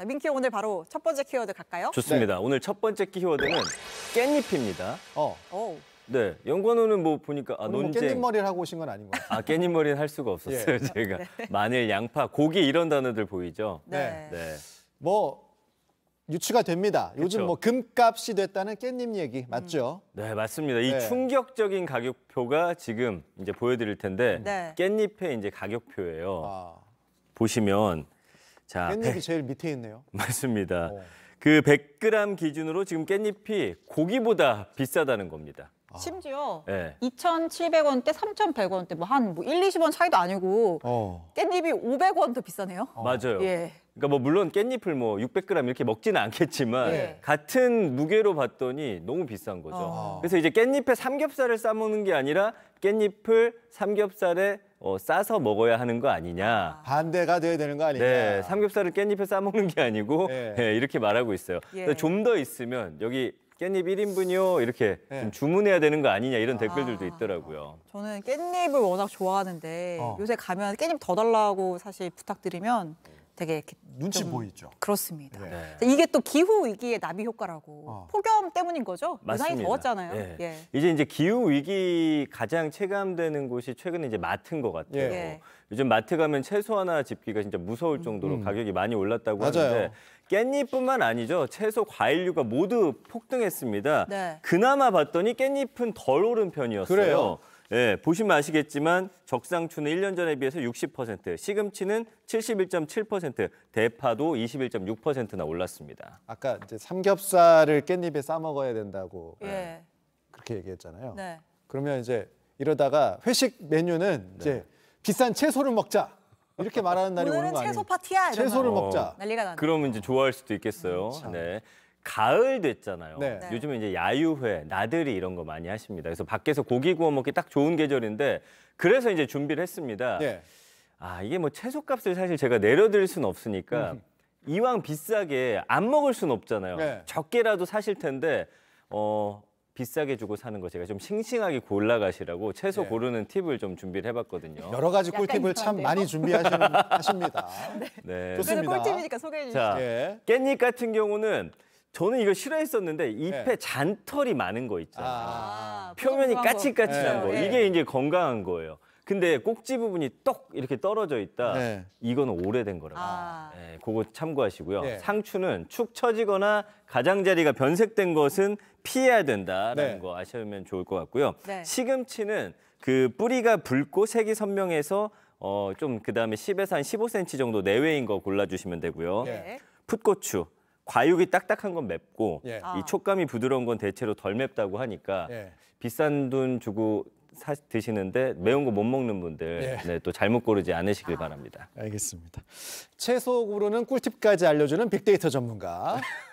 자, 민키 형 오늘 바로 첫 번째 키워드 갈까요? 좋습니다. 네. 오늘 첫 번째 키워드는 깻잎입니다. 어. 오. 네, 연관어는 뭐 보니까 아, 논쟁. 뭐 깻잎머리를 하고 오신 건 아닌 거예요. 아, 깻잎머리는 할 수가 없었어요, 예. 제가. 네. 마늘, 양파, 고기 이런 단어들 보이죠? 네. 네. 네. 뭐 유추가 됩니다. 그쵸? 요즘 뭐 금값이 됐다는 깻잎 얘기 맞죠? 음. 네, 맞습니다. 이 네. 충격적인 가격표가 지금 이제 보여드릴 텐데 네. 깻잎의 이제 가격표예요. 아. 보시면 자, 깻잎이 100... 제일 밑에 있네요. 맞습니다. 오. 어. 그 100g 기준으로 지금 깻잎이 고기보다 비싸다는 겁니다. 아. 심지어 네. 2,700원대, 3,100원대 뭐한 뭐 1, 20원 뭐 차이도 아니고 어. 깻잎이 500원 더 비싸네요. 어. 맞아요. 예. 그러니까 뭐 물론 깻잎을 뭐 600g 이렇게 먹지는 않겠지만 예. 같은 무게로 봤더니 너무 비싼 거죠. 어. 그래서 이제 깻잎에 삼겹살을 싸 먹는 게 아니라 깻잎을 삼겹살에 어, 싸서 먹어야 하는 거 아니냐. 아. 반대가 돼야 되는 거 아니냐. 네, 삼겹살을 깻잎에 싸먹는 게 아니고 네. 네, 이렇게 말하고 있어요. 예. 그러니까 좀더 있으면 여기 깻잎 1인분이요 이렇게 네. 좀 주문해야 되는 거 아니냐 이런 아. 댓글들도 있더라고요. 저는 깻잎을 워낙 좋아하는데 어. 요새 가면 깻잎 더 달라고 사실 부탁드리면 되게 눈치 보이죠. 그렇습니다. 네. 네. 이게 또 기후 위기의 나비 효과라고 어. 폭염 때문인 거죠? 맞습니 더웠잖아요. 네. 예. 이제 이제 기후 위기 가장 체감되는 곳이 최근에 이제 마트인 것 같아요. 예. 요즘 마트 가면 채소 하나 집기가 진짜 무서울 음. 정도로 음. 가격이 많이 올랐다고 맞아요. 하는데 깻잎뿐만 아니죠. 채소, 과일류가 모두 폭등했습니다. 네. 그나마 봤더니 깻잎은 덜 오른 편이었어요. 그래요. 예, 보시면 아시겠지만 적상추는 1년 전에 비해서 60%, 시금치는 71.7%, 대파도 21.6%나 올랐습니다. 아까 이제 삼겹살을 깻잎에 싸 먹어야 된다고 예. 네, 그렇게 얘기했잖아요. 네. 그러면 이제 이러다가 회식 메뉴는 네. 이제 비싼 채소를 먹자. 이렇게 말하는 날이 오는 거 아니에요? 채소 파티야. 채소를 먹자. 난리가 나 그러면 이제 좋아할 수도 있겠어요. 음, 네. 가을 됐잖아요. 네. 네. 요즘에 이제 야유회, 나들이 이런 거 많이 하십니다. 그래서 밖에서 고기 구워 먹기 딱 좋은 계절인데 그래서 이제 준비를 했습니다. 네. 아 이게 뭐 채소값을 사실 제가 내려드릴 수는 없으니까 음. 이왕 비싸게 안 먹을 수는 없잖아요. 네. 적게라도 사실 텐데 어 비싸게 주고 사는 거 제가 좀 싱싱하게 골라가시라고 채소 네. 고르는 팁을 좀 준비를 해봤거든요. 여러 가지 꿀팁을 참네요 많이 준비하십니다. 네. 네. 좋습니다. 꿀팁이니까 소개해 주시죠. 자, 예. 깻잎 같은 경우는 저는 이거 싫어했었는데 잎에 네. 잔털이 많은 거 있잖아요. 아, 아 표면이 까칠까칠한 거. 네. 거. 네. 이게 이제 건강한 거예요. 근데 꼭지 부분이 똑 이렇게 떨어져 있다. 네. 이건 오래된 거라고. 아. 네, 그거 참고하시고요. 네. 상추는 축 처지거나 가장자리가 변색된 것은 피해야 된다라는 네. 거 아시면 좋을 것 같고요. 네. 시금치는 그 뿌리가 붉고 색이 선명해서 어, 좀 그다음에 10에서 한 15cm 정도 내외인 거 골라 주시면 되고요. 풋고추 과육이 딱딱한 건 맵고 예. 아. 이 촉감이 부드러운 건 대체로 덜 맵다고 하니까 예. 비싼 돈 주고 사 드시는데 매운 거 못 먹는 분들 예. 네, 또 잘못 고르지 않으시길 바랍니다. 알겠습니다. 채소 으로는 꿀팁까지 알려주는 빅데이터 전문가